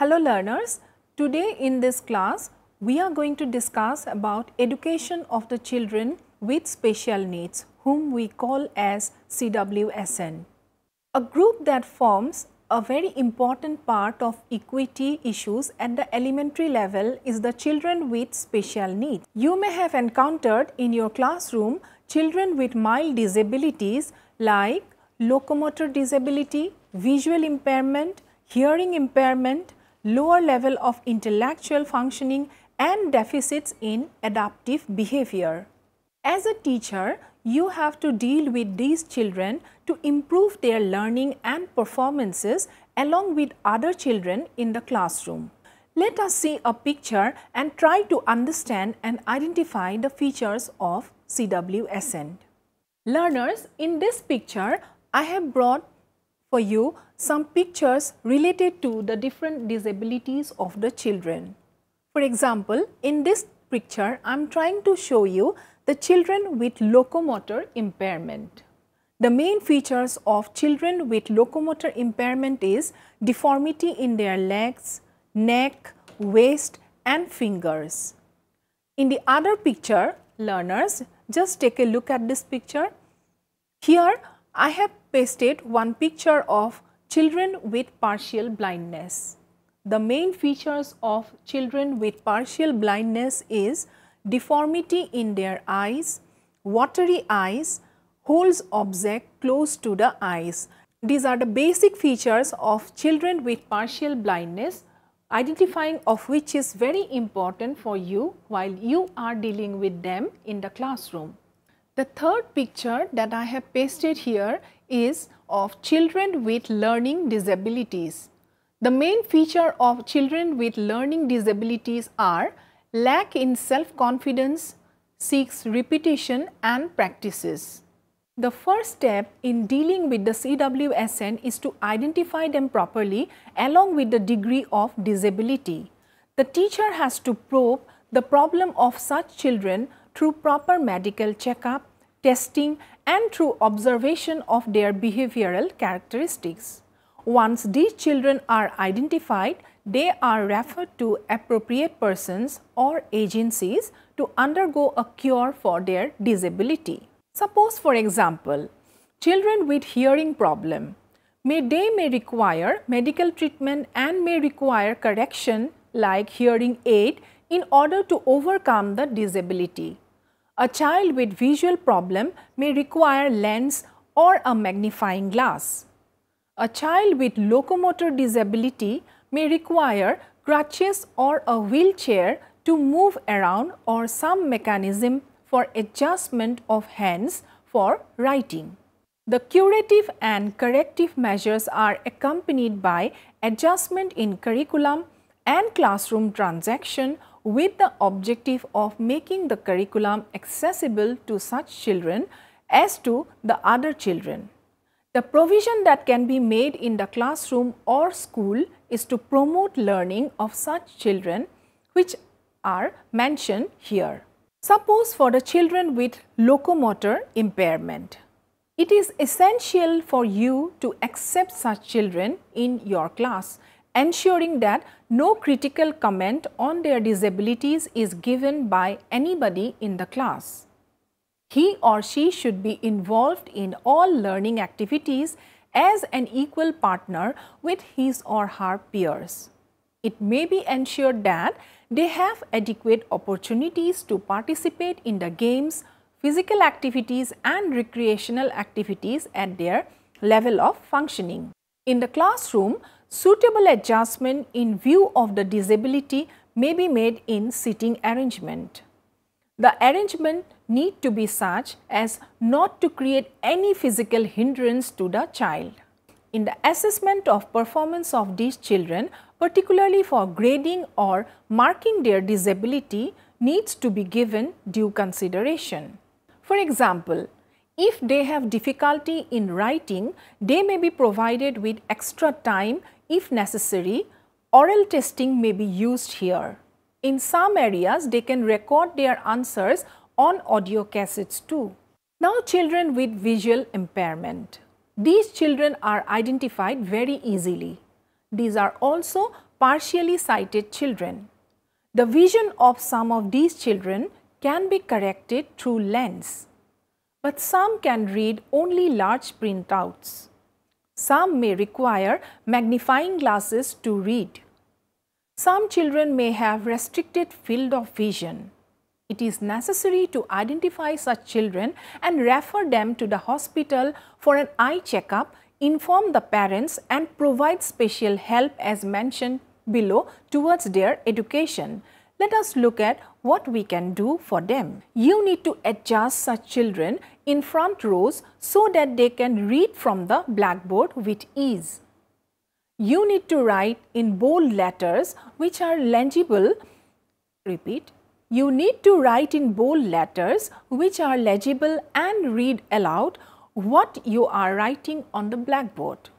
Hello learners, today in this class we are going to discuss about education of the children with special needs whom we call as CWSN. A group that forms a very important part of equity issues at the elementary level is the children with special needs. You may have encountered in your classroom children with mild disabilities like locomotor disability, visual impairment, hearing impairment, lower level of intellectual functioning and deficits in adaptive behavior. As a teacher, you have to deal with these children to improve their learning and performances along with other children in the classroom. Let us see a picture and try to understand and identify the features of CWSN. Learners, in this picture, I have brought for you some pictures related to the different disabilities of the children. For example, in this picture, I am trying to show you the children with locomotor impairment. The main features of children with locomotor impairment is deformity in their legs, neck, waist and fingers. In the other picture, learners, just take a look at this picture. Here, I have pasted one picture of children with partial blindness. The main features of children with partial blindness is deformity in their eyes, watery eyes, holds object close to the eyes. These are the basic features of children with partial blindness identifying of which is very important for you while you are dealing with them in the classroom. The third picture that I have pasted here is of children with learning disabilities. The main feature of children with learning disabilities are lack in self-confidence, seeks repetition and practices. The first step in dealing with the CWSN is to identify them properly along with the degree of disability. The teacher has to probe the problem of such children through proper medical checkup, testing and through observation of their behavioral characteristics. Once these children are identified, they are referred to appropriate persons or agencies to undergo a cure for their disability. Suppose for example, children with hearing problem, may they may require medical treatment and may require correction like hearing aid in order to overcome the disability. A child with visual problem may require lens or a magnifying glass. A child with locomotor disability may require crutches or a wheelchair to move around or some mechanism for adjustment of hands for writing. The curative and corrective measures are accompanied by adjustment in curriculum and classroom transaction with the objective of making the curriculum accessible to such children as to the other children. The provision that can be made in the classroom or school is to promote learning of such children which are mentioned here. Suppose for the children with locomotor impairment. It is essential for you to accept such children in your class ensuring that no critical comment on their disabilities is given by anybody in the class. He or she should be involved in all learning activities as an equal partner with his or her peers. It may be ensured that they have adequate opportunities to participate in the games, physical activities and recreational activities at their level of functioning. In the classroom, Suitable adjustment in view of the disability may be made in seating arrangement. The arrangement need to be such as not to create any physical hindrance to the child. In the assessment of performance of these children, particularly for grading or marking their disability, needs to be given due consideration. For example, if they have difficulty in writing, they may be provided with extra time if necessary, oral testing may be used here. In some areas, they can record their answers on audio cassettes too. Now children with visual impairment. These children are identified very easily. These are also partially sighted children. The vision of some of these children can be corrected through lens, but some can read only large printouts. Some may require magnifying glasses to read. Some children may have restricted field of vision. It is necessary to identify such children and refer them to the hospital for an eye checkup, inform the parents and provide special help as mentioned below towards their education let us look at what we can do for them. You need to adjust such children in front rows so that they can read from the blackboard with ease. You need to write in bold letters which are legible. Repeat. You need to write in bold letters which are legible and read aloud what you are writing on the blackboard.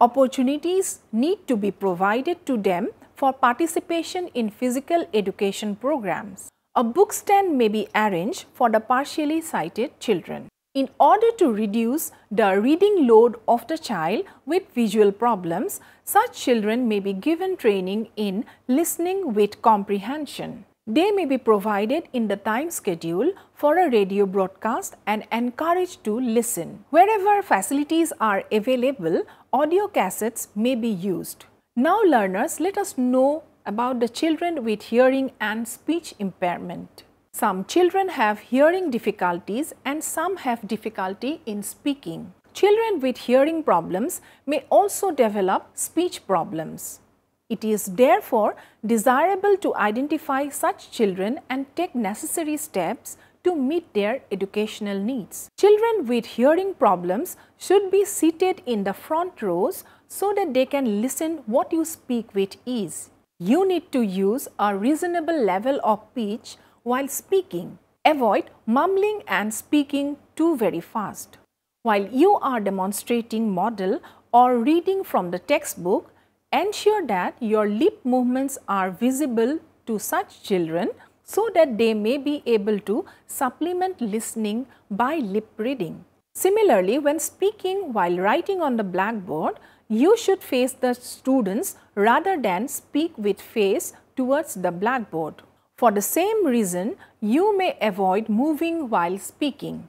Opportunities need to be provided to them for participation in physical education programs. A book stand may be arranged for the partially sighted children. In order to reduce the reading load of the child with visual problems, such children may be given training in listening with comprehension. They may be provided in the time schedule for a radio broadcast and encouraged to listen. Wherever facilities are available, audio cassettes may be used. Now learners, let us know about the children with hearing and speech impairment. Some children have hearing difficulties and some have difficulty in speaking. Children with hearing problems may also develop speech problems. It is therefore desirable to identify such children and take necessary steps to meet their educational needs. Children with hearing problems should be seated in the front rows so that they can listen what you speak with ease. You need to use a reasonable level of pitch while speaking. Avoid mumbling and speaking too very fast. While you are demonstrating model or reading from the textbook, ensure that your lip movements are visible to such children so that they may be able to supplement listening by lip reading. Similarly, when speaking while writing on the blackboard, you should face the students rather than speak with face towards the blackboard. For the same reason, you may avoid moving while speaking.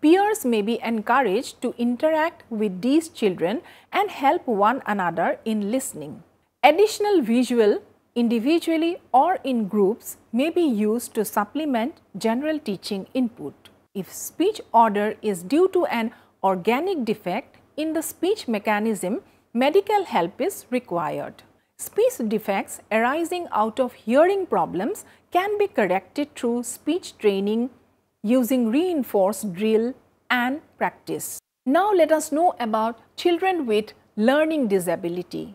Peers may be encouraged to interact with these children and help one another in listening. Additional visual individually or in groups may be used to supplement general teaching input. If speech order is due to an organic defect in the speech mechanism, medical help is required. Speech defects arising out of hearing problems can be corrected through speech training using reinforced drill and practice. Now let us know about children with learning disability.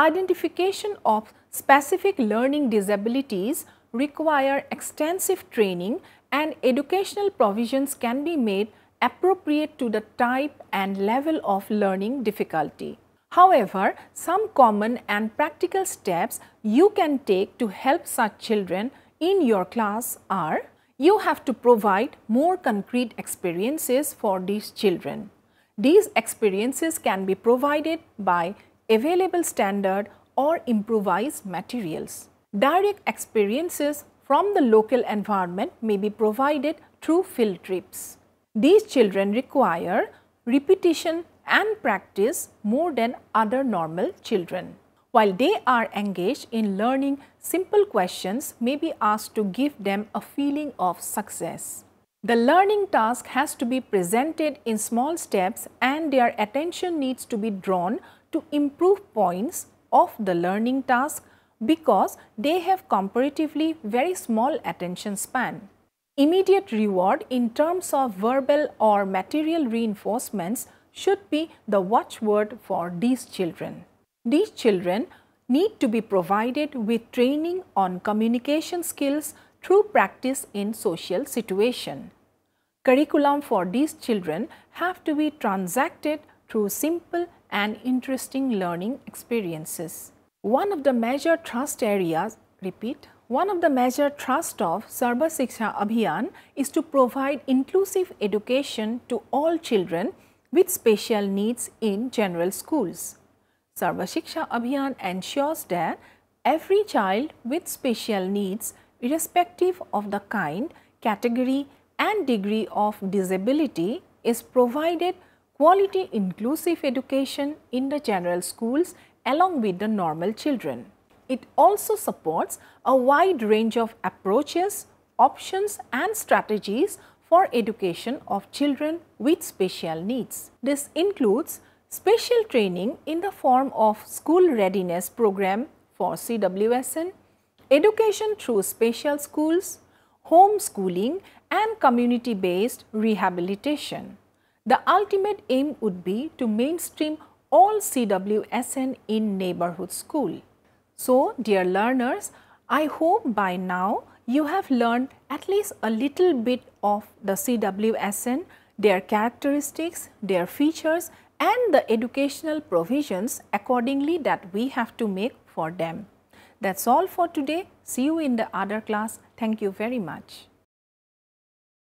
Identification of specific learning disabilities require extensive training and educational provisions can be made appropriate to the type and level of learning difficulty. However, some common and practical steps you can take to help such children in your class are you have to provide more concrete experiences for these children. These experiences can be provided by available standard or improvised materials. Direct experiences from the local environment may be provided through field trips. These children require repetition and practice more than other normal children. While they are engaged in learning, simple questions may be asked to give them a feeling of success. The learning task has to be presented in small steps and their attention needs to be drawn to improve points of the learning task because they have comparatively very small attention span. Immediate reward in terms of verbal or material reinforcements should be the watchword for these children. These children need to be provided with training on communication skills through practice in social situation. Curriculum for these children have to be transacted through simple and interesting learning experiences. One of the major trust areas, repeat, one of the major trust of Sarva Siksha Abhiyan is to provide inclusive education to all children with special needs in general schools. Sarva Shiksha Abhiyan ensures that every child with special needs irrespective of the kind, category and degree of disability is provided quality inclusive education in the general schools along with the normal children. It also supports a wide range of approaches, options and strategies for education of children with special needs. This includes special training in the form of school readiness program for CWSN, education through special schools, homeschooling and community-based rehabilitation. The ultimate aim would be to mainstream all CWSN in neighborhood school. So, dear learners, I hope by now you have learned at least a little bit of the CWSN, their characteristics, their features and the educational provisions accordingly that we have to make for them. That's all for today. See you in the other class. Thank you very much.